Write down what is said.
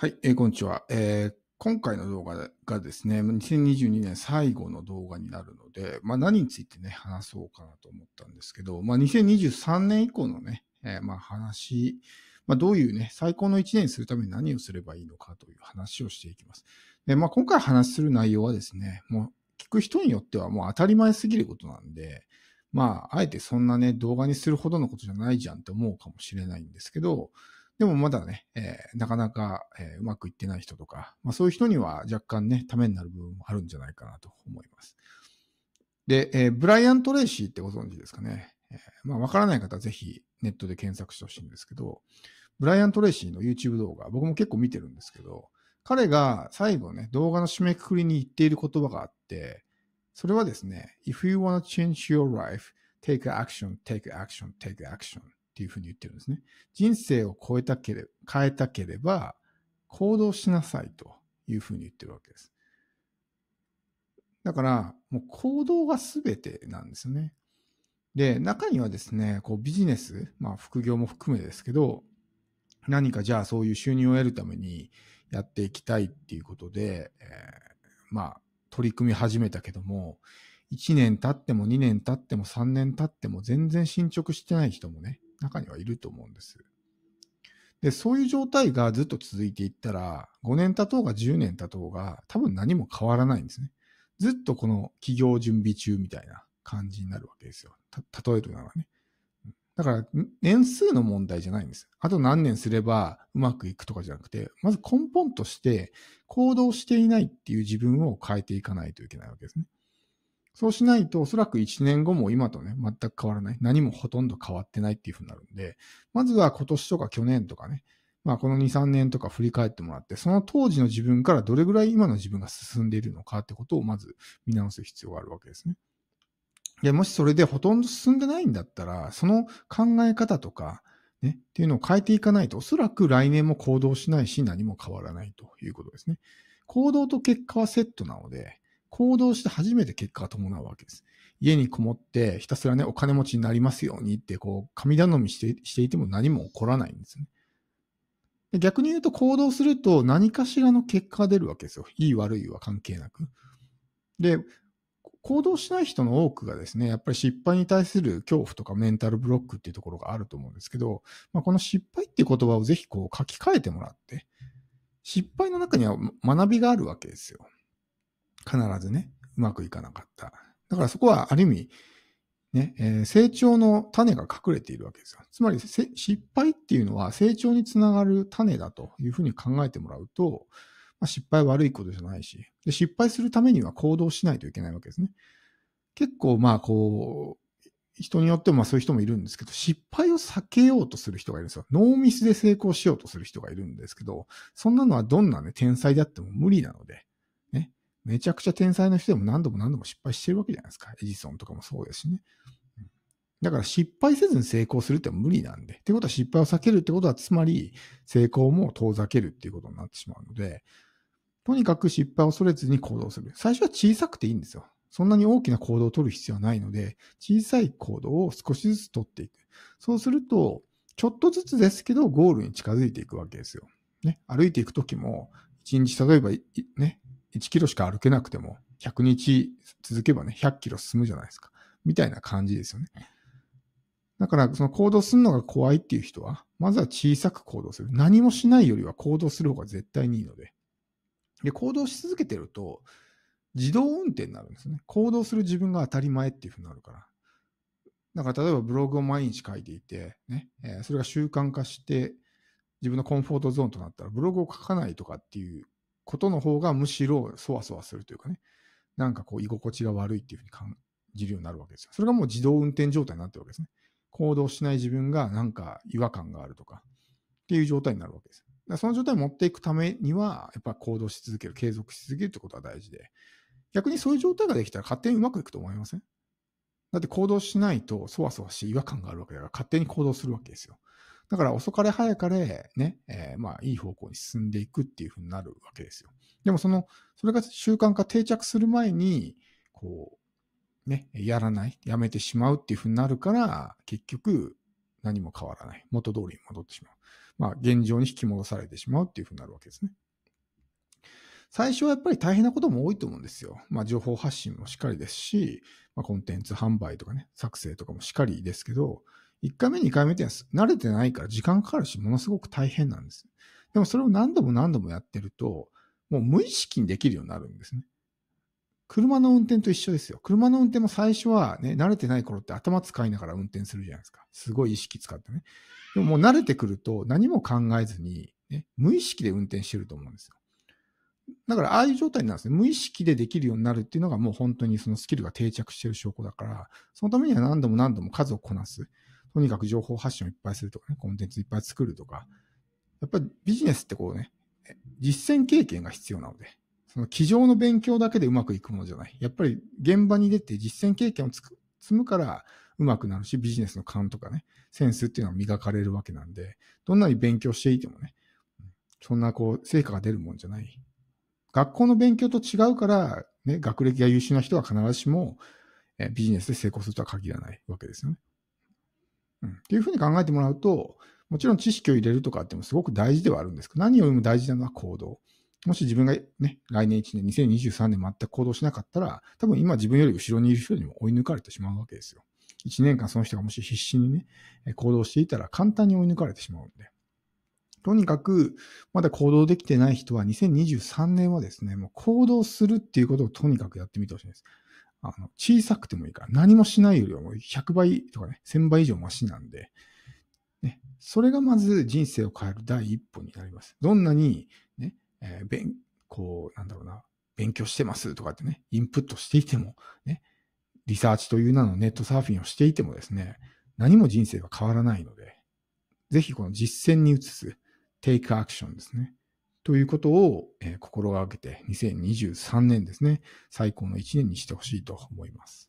はい、えー、こんにちは、えー、今回の動画がですね、2022年最後の動画になるので、まあ、何についてね、話そうかなと思ったんですけど、まあ、2023年以降のね、えー、まあ、話、まあ、どういうね、最高の1年にするために何をすればいいのかという話をしていきます。でまあ、今回話する内容はですね、もう聞く人によってはもう当たり前すぎることなんで、まあ、あえてそんなね、動画にするほどのことじゃないじゃんって思うかもしれないんですけど、でもまだね、えー、なかなか、えー、うまくいってない人とか、まあ、そういう人には若干ね、ためになる部分もあるんじゃないかなと思います。で、えー、ブライアン・トレイシーってご存知ですかね。えー、まあ、わからない方はぜひネットで検索してほしいんですけど、ブライアン・トレイシーの YouTube 動画、僕も結構見てるんですけど、彼が最後ね、動画の締めくくりに言っている言葉があって、それはですね、If you wanna change your life, take action, take action, take action. っていうふうに言ってるんですね。人生を超えたけれ変えたければ行動しなさいというふうに言ってるわけです。だから、もう行動が全てなんですよね。で、中にはですね、こうビジネス、まあ副業も含めですけど、何かじゃあそういう収入を得るためにやっていきたいっていうことで、えー、まあ取り組み始めたけども、1年経っても2年経っても3年経っても全然進捗してない人もね、中にはいると思うんです。で、そういう状態がずっと続いていったら、5年経とうが10年経とうが、多分何も変わらないんですね。ずっとこの企業準備中みたいな感じになるわけですよ。た、例えるならね。だから、年数の問題じゃないんです。あと何年すればうまくいくとかじゃなくて、まず根本として行動していないっていう自分を変えていかないといけないわけですね。そうしないと、おそらく1年後も今とね、全く変わらない。何もほとんど変わってないっていうふうになるんで、まずは今年とか去年とかね、まあこの2、3年とか振り返ってもらって、その当時の自分からどれぐらい今の自分が進んでいるのかってことをまず見直す必要があるわけですね。で、もしそれでほとんど進んでないんだったら、その考え方とか、ね、っていうのを変えていかないと、おそらく来年も行動しないし、何も変わらないということですね。行動と結果はセットなので、行動して初めて結果が伴うわけです。家にこもってひたすらね、お金持ちになりますようにって、こう、神頼みしてしていても何も起こらないんですね。逆に言うと行動すると何かしらの結果が出るわけですよ。いい悪いは関係なく。で、行動しない人の多くがですね、やっぱり失敗に対する恐怖とかメンタルブロックっていうところがあると思うんですけど、まあ、この失敗っていう言葉をぜひこう書き換えてもらって、失敗の中には学びがあるわけですよ。必ずね、うまくいかなかった。だからそこはある意味、ね、えー、成長の種が隠れているわけですよ。つまり、失敗っていうのは成長につながる種だというふうに考えてもらうと、まあ、失敗悪いことじゃないしで、失敗するためには行動しないといけないわけですね。結構、まあ、こう、人によってもまあそういう人もいるんですけど、失敗を避けようとする人がいるんですよ。ノーミスで成功しようとする人がいるんですけど、そんなのはどんなね、天才であっても無理なので、めちゃくちゃ天才の人でも何度も何度も失敗してるわけじゃないですか。エジソンとかもそうですしね。だから失敗せずに成功するって無理なんで。ってことは失敗を避けるってことは、つまり成功も遠ざけるっていうことになってしまうので、とにかく失敗を恐れずに行動する。最初は小さくていいんですよ。そんなに大きな行動を取る必要はないので、小さい行動を少しずつ取っていく。そうすると、ちょっとずつですけど、ゴールに近づいていくわけですよ。ね。歩いていくときも、1日、例えば、ね、1キロしか歩けなくても、100日続けばね、100キロ進むじゃないですか。みたいな感じですよね。だから、その行動するのが怖いっていう人は、まずは小さく行動する。何もしないよりは行動する方が絶対にいいので。で、行動し続けてると、自動運転になるんですね。行動する自分が当たり前っていうふうになるから。だから、例えばブログを毎日書いていて、ね、それが習慣化して、自分のコンフォートゾーンとなったら、ブログを書かないとかっていうことの方がむしろそわそわするというかね、なんかこう居心地が悪いっていうふうに感じるようになるわけですよ。それがもう自動運転状態になってるわけですね。行動しない自分がなんか違和感があるとかっていう状態になるわけです。だからその状態を持っていくためには、やっぱ行動し続ける、継続し続けるってことは大事で、逆にそういう状態ができたら勝手にうまくいくと思いませんだって行動しないと、そわそわし違和感があるわけだから、勝手に行動するわけですよ。だから遅かれ早かれね、えー、まあいい方向に進んでいくっていうふうになるわけですよ。でもその、それが習慣化定着する前に、こう、ね、やらない、やめてしまうっていうふうになるから、結局何も変わらない。元通りに戻ってしまう。まあ現状に引き戻されてしまうっていうふうになるわけですね。最初はやっぱり大変なことも多いと思うんですよ。まあ情報発信もしっかりですし、まあコンテンツ販売とかね、作成とかもしっかりですけど、1回目、2回目って慣れてないから時間かかるし、ものすごく大変なんです。でもそれを何度も何度もやってると、もう無意識にできるようになるんですね。車の運転と一緒ですよ。車の運転も最初はね、慣れてない頃って頭使いながら運転するじゃないですか。すごい意識使ってね。でももう慣れてくると何も考えずに、ね、無意識で運転してると思うんですよ。だからああいう状態なんですね。無意識でできるようになるっていうのがもう本当にそのスキルが定着してる証拠だから、そのためには何度も何度も数をこなす。とにかく情報発信をいっぱいするとかね、コンテンツいっぱい作るとか、やっぱりビジネスってこうね、実践経験が必要なので、その机上の勉強だけでうまくいくものじゃない。やっぱり現場に出て実践経験を積むからうまくなるし、ビジネスの勘とかね、センスっていうのは磨かれるわけなんで、どんなに勉強していてもね、そんなこう、成果が出るもんじゃない。学校の勉強と違うから、ね、学歴が優秀な人は必ずしも、えビジネスで成功するとは限らないわけですよね。っていうふうに考えてもらうと、もちろん知識を入れるとかってもすごく大事ではあるんですけど、何よりも大事なのは行動。もし自分がね、来年1年、2023年全く行動しなかったら、多分今自分より後ろにいる人にも追い抜かれてしまうわけですよ。1年間その人がもし必死にね、行動していたら簡単に追い抜かれてしまうんで。とにかく、まだ行動できてない人は2023年はですね、もう行動するっていうことをとにかくやってみてほしいんです。あの、小さくてもいいから、何もしないよりはもう100倍とかね、1000倍以上マシなんで、ね、それがまず人生を変える第一歩になります。どんなに、ね、えー、勉、こう、なんだろうな、勉強してますとかってね、インプットしていても、ね、リサーチという名のネットサーフィンをしていてもですね、何も人生は変わらないので、ぜひこの実践に移す、テイクアクションですね。ということを、えー、心がけて、2023年ですね、最高の1年にしてほしいと思います。